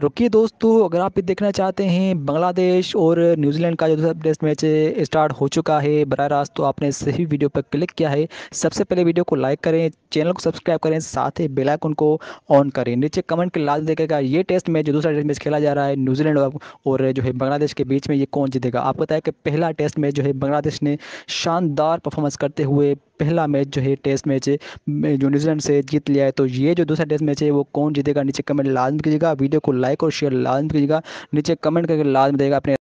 रुकिए दोस्तों अगर आप ये देखना चाहते हैं बांग्लादेश और न्यूजीलैंड का जो टेस्ट मैच स्टार्ट हो चुका है बर रास्त तो आपने सही वीडियो पर क्लिक किया है सबसे पहले वीडियो को लाइक करें चैनल को सब्सक्राइब करें साथ ही आइकन को ऑन करें नीचे कमेंट के लाल देखेगा ये टेस्ट मैच जो दूसरा टेस्ट मैच खेला जा रहा है न्यूजीलैंड और जो है बांग्लादेश के बीच में ये कौन जीतेगा आपको बताया कि पहला टेस्ट मैच जो है बांग्लादेश ने शानदार परफॉर्मेंस करते हुए पहला मैच जो है टेस्ट मैच जो न्यूजीलैंड से जीत लिया है तो ये जो दूसरा टेस्ट मैच है वो कौन जीतेगा नीचे कमेंट लाजम कीजिएगा वीडियो को लाइक और शेयर लाजम कीजिएगा नीचे कमेंट करके लाजम देगा अपने